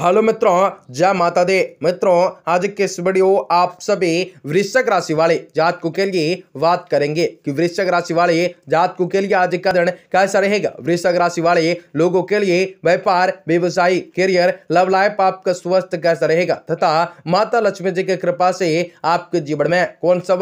hello मित्रों जय माता दे मित्रों आज के इस वीडियो आप सभी वृश्चिक राशि वाले जातकों के लिए बात करेंगे कि वृश्चिक राशि वाले जातकों के लिए आज का दिन कैसा रहेगा वृश्चिक राशि वाले लोगों के लिए व्यापार व्यवसाय करियर लव लाइफ आपका स्वस्थ कैसा रहेगा तथा माता लक्ष्मी जी की कृपा से आपके जीवन में कौन सा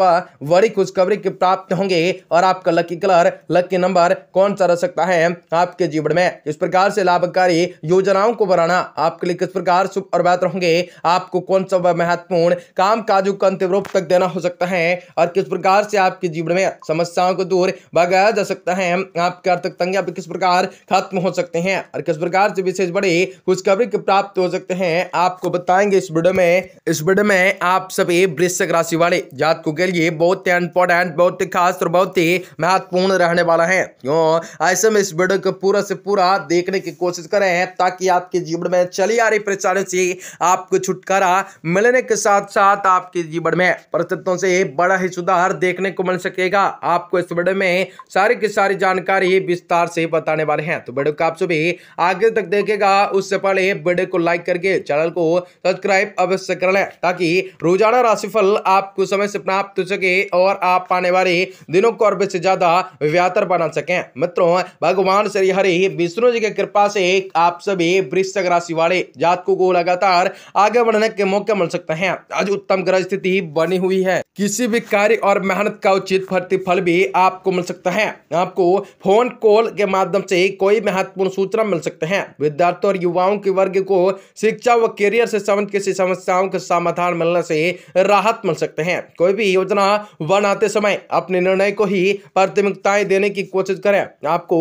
बड़ी खुशखबरी प्राप्त होंगे और आपका लकी कलर लकी नंबर कौन सा रह सकता है आपके जीवन में इस प्रकार से लाभकारी योजनाओं को बनाना आपके लिए इस प्रकार शुभ और बेहतर रहोगे आपको कौन सा महत्वपूर्ण काम काजों को अंतिम रूप तक देना हो सकता है और किस प्रकार से आपके जीवन में समस्याओं को दूर भगाया जा सकता है आपके आर्थिक तंगी किस प्रकार खत्म हो सकते हैं और किस प्रकार से विशेष बड़े खुशखबरी के प्राप्त हो सकते हैं आपको बताएंगे इस वीडियो में इस वीडियो में आप सभी वृश्चिक राशि वाले जातकों के लिए बहुत ही इंपॉर्टेंट बहुत ही खास और बहुत ही महत्वपूर्ण रहने वाला है ऐसे में इस वीडियो को पूरा से पूरा देखने की कोशिश करें ताकि आपके जीवन में चलिए सारे परेशानियों से आपको छुटकारा मिलने के साथ साथ आपके जीवन में परिस्थितियों से बड़ा ही सुधार देखने को मिल सकेगा आपको इस वीडियो में सारी की सारी जानकारी विस्तार से बताने वाले हैं तो वीडियो को आप सभी आगे तक देखेगा उससे पहले वीडियो को लाइक करके चैनल को सब्सक्राइब अवश्य कर लें ताकि रोजाना राशिफल आपको समय से प्राप्त हो सके और आप आने वाले दिनों को अरबे से ज्यादा व्यातर बना सके मित्रों भगवान श्री हरि विष्णु जी की कृपा से आप सभी वृश्चिक राशि वाले जातकों को लगातार आगे बढ़ने के मौके मिल सकते हैं आज उत्तम ग्रह स्थिति बनी हुई है किसी भी कार्य और मेहनत का उचित प्रतिफल भी आपको मिल सकता है आपको फोन कॉल के माध्यम से कोई महत्वपूर्ण सूचना मिल सकते हैं विद्यार्थियों और युवाओं के वर्ग को शिक्षा व करियर से संबंधित किसी समस्याओं के समाधान मिलने से राहत मिल सकते हैं कोई भी योजना बनाते समय अपने निर्णय को ही प्राथमिकताएं देने की कोशिश करें आपको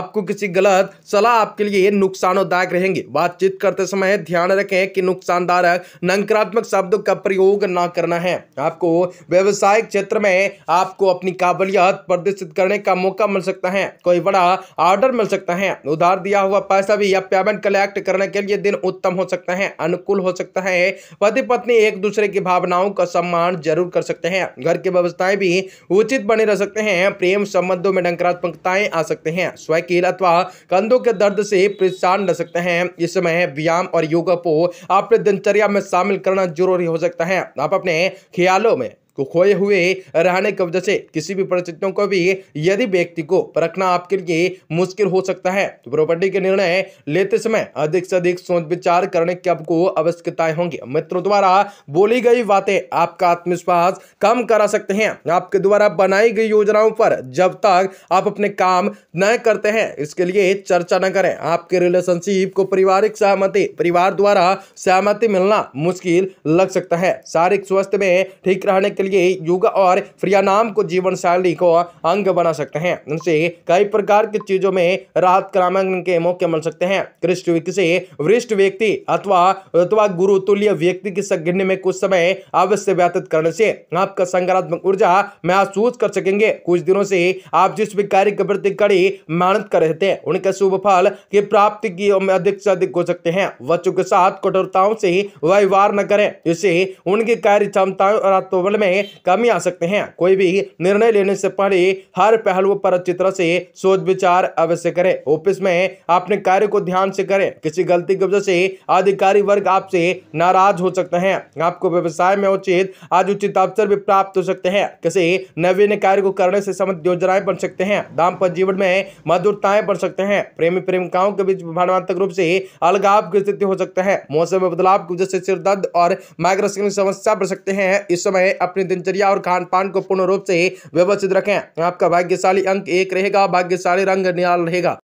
आपको किसी गलत सलाह आपके लिए नुकसानदायक रहेंगे बातचीत करते समय समय ध्यान रखें कि नुकसानदारक नकारात्मक शब्दों का प्रयोग ना करना है आपको व्यवसायिक क्षेत्र में आपको अपनी काबिलियत प्रदर्शित करने का मौका मिल सकता है कोई बड़ा ऑर्डर मिल सकता है उधार दिया हुआ पैसा भी या पेमेंट कलेक्ट करने के लिए दिन उत्तम हो सकता है अनुकूल हो सकता है पति पत्नी एक दूसरे की भावनाओं का सम्मान जरूर कर सकते हैं घर की व्यवस्थाएं भी उचित बने रह सकते हैं प्रेम संबंधों में नकारात्मकताएं आ सकते हैं स्वयं अथवा कंधों के दर्द से परेशान रह सकते हैं इस समय व्यायाम और योगा को अपने दिनचर्या में शामिल करना जरूरी हो सकता है आप अपने ख्यालों में को खोए हुए रहने की वजह से किसी भी परिस्थितियों को भी यदि व्यक्ति को परखना आपके लिए मुश्किल हो सकता है तो प्रॉपर्टी के निर्णय लेते समय अधिक से अधिक सोच विचार करने की आपको आवश्यकताएं होंगी मित्रों द्वारा बोली गई बातें आपका आत्मविश्वास कम करा सकते हैं आपके द्वारा बनाई गई योजनाओं पर जब तक आप अपने काम न करते हैं इसके लिए चर्चा न करें आपके रिलेशनशिप को पारिवारिक सहमति परिवार द्वारा सहमति मिलना मुश्किल लग सकता है शारीरिक स्वास्थ्य में ठीक रहने के लिए युग और प्रियानाम को जीवन शैली को अंग बना सकते हैं उनसे कई प्रकार की चीजों में राहत क्रामांकन के मौके मिल सकते हैं कृष्ण किसी वरिष्ठ व्यक्ति अथवा अथवा गुरु तुल्य व्यक्ति की संगठन में कुछ समय अवश्य व्यतीत करने से आपका सकारात्मक ऊर्जा महसूस कर सकेंगे कुछ दिनों से आप जिस भी कार्य के प्रति कड़ी मेहनत कर रहे थे उनके शुभ फल की प्राप्ति की अधिक से अधिक हो सकते हैं बच्चों के साथ कठोरताओं से व्यवहार न करें इससे उनकी कार्य क्षमताओं और आत्मबल में में कमी आ सकते हैं कोई भी निर्णय लेने से पहले हर पहलुओं पर अच्छी तरह से सोच विचार अवश्य करें ऑफिस में अपने कार्य को ध्यान से करें किसी गलती की वजह से अधिकारी वर्ग आपसे नाराज हो सकते हैं आपको व्यवसाय में उचित आज उचित अवसर भी प्राप्त हो सकते हैं किसी नवीन कार्य को करने से संबंधित योजनाएं बन सकते हैं दाम्पत्य जीवन में मधुरताएं बढ़ सकते हैं प्रेमी प्रेमिकाओं के बीच भावनात्मक रूप से अलगाव की स्थिति हो सकता है मौसम में बदलाव की वजह से सिर दर्द और माइग्रेशन की समस्या बढ़ सकते हैं इस समय अपने अपनी दिनचर्या और खान पान को पूर्ण रूप से व्यवस्थित रखें आपका भाग्यशाली अंक एक रहेगा भाग्यशाली रंग निहाल रहेगा